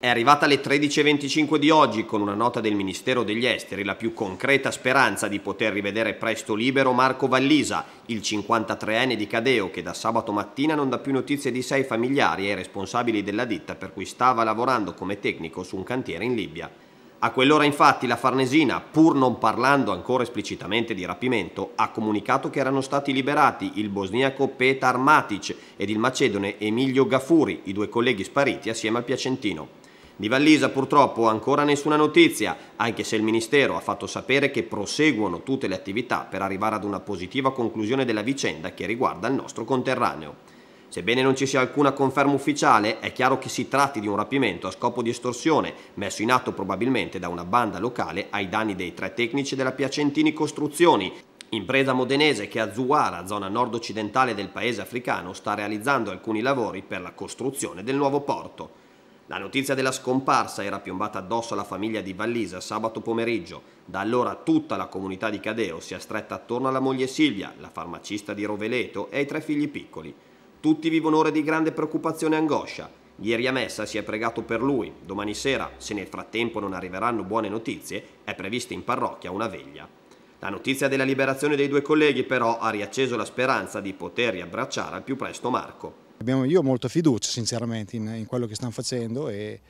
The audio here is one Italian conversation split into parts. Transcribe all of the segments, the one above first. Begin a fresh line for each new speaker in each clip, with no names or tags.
È arrivata alle 13.25 di oggi con una nota del Ministero degli Esteri la più concreta speranza di poter rivedere presto libero Marco Vallisa, il 53enne di Cadeo che da sabato mattina non dà più notizie di sei familiari e ai responsabili della ditta per cui stava lavorando come tecnico su un cantiere in Libia. A quell'ora infatti la Farnesina, pur non parlando ancora esplicitamente di rapimento, ha comunicato che erano stati liberati il bosniaco Petar Matic ed il macedone Emilio Gafuri, i due colleghi spariti assieme al Piacentino. Di Vallisa purtroppo ancora nessuna notizia, anche se il Ministero ha fatto sapere che proseguono tutte le attività per arrivare ad una positiva conclusione della vicenda che riguarda il nostro conterraneo. Sebbene non ci sia alcuna conferma ufficiale, è chiaro che si tratti di un rapimento a scopo di estorsione, messo in atto probabilmente da una banda locale ai danni dei tre tecnici della Piacentini Costruzioni, impresa modenese che a Zuara, zona nord-occidentale del paese africano, sta realizzando alcuni lavori per la costruzione del nuovo porto. La notizia della scomparsa era piombata addosso alla famiglia di Vallisa sabato pomeriggio. Da allora tutta la comunità di Cadeo si è stretta attorno alla moglie Silvia, la farmacista di Roveleto, e ai tre figli piccoli. Tutti vivono ore di grande preoccupazione e angoscia. Ieri a messa si è pregato per lui. Domani sera, se nel frattempo non arriveranno buone notizie, è prevista in parrocchia una veglia. La notizia della liberazione dei due colleghi però ha riacceso la speranza di poter riabbracciare al più presto Marco.
Abbiamo, io ho molta fiducia sinceramente in, in quello che stanno facendo e,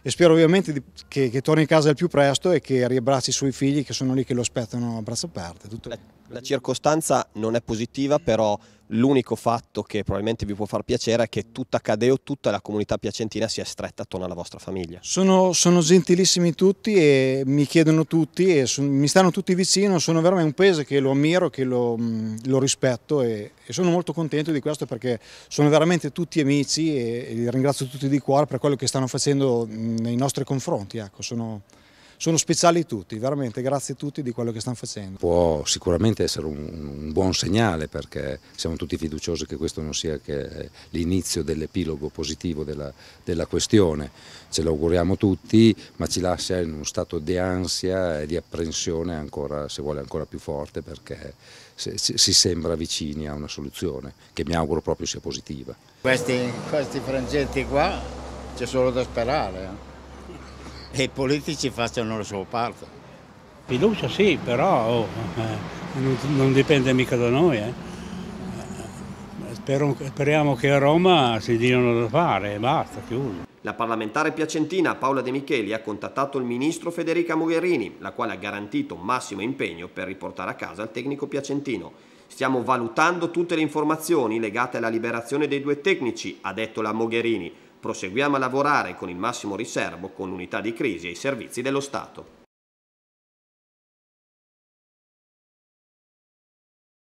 e spero ovviamente di, che, che, torni a casa il più presto e che riabbracci i suoi figli che sono lì che lo aspettano a braccia aperte.
La, la circostanza non è positiva però L'unico fatto che probabilmente vi può far piacere è che tutta Cadeo, tutta la comunità piacentina sia stretta attorno alla vostra famiglia.
Sono, sono gentilissimi tutti e mi chiedono tutti e son, mi stanno tutti vicino, sono veramente un paese che lo ammiro, che lo, mm, lo rispetto e, e, sono molto contento di questo perché sono veramente tutti amici e, e li ringrazio tutti di cuore per quello che stanno facendo mm, nei nostri confronti. Ecco, sono, sono speciali tutti, veramente grazie a tutti di quello che stanno facendo.
Può sicuramente essere un, un buon segnale perché siamo tutti fiduciosi che questo non sia che eh, l'inizio dell'epilogo positivo della, della questione, ce l'auguriamo tutti ma ci lascia in uno stato di ansia e di apprensione ancora, se vuole ancora più forte perché si sembra vicini a una soluzione che mi auguro proprio sia positiva.
Questi, questi frangenti qua c'è solo da sperare. Eh e i politici facciano la sua parte.
Fiducia sì, però oh, eh, non, non, dipende mica da noi. Eh. Spero, speriamo che a Roma si diano da fare e basta, chiuso.
La parlamentare piacentina Paola De Micheli ha contattato il ministro Federica Mogherini, la quale ha garantito massimo impegno per riportare a casa il tecnico piacentino. Stiamo valutando tutte le informazioni legate alla liberazione dei due tecnici, ha detto la Mogherini, Proseguiamo a lavorare con il massimo riservo con l'unità di crisi e i servizi dello Stato.